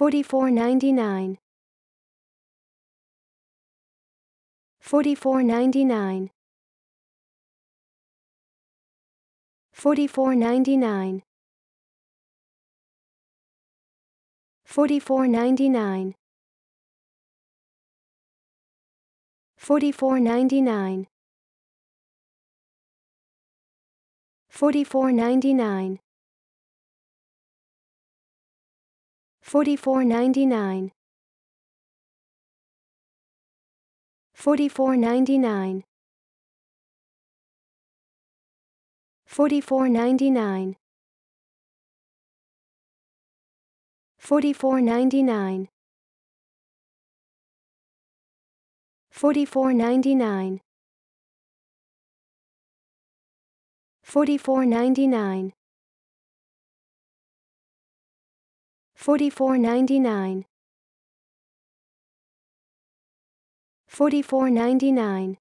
44.99 44.99 44.99 44.99 44.99 44.99 44.99 44.99 44.99 44.99 44.99 44.99 44.99 44.99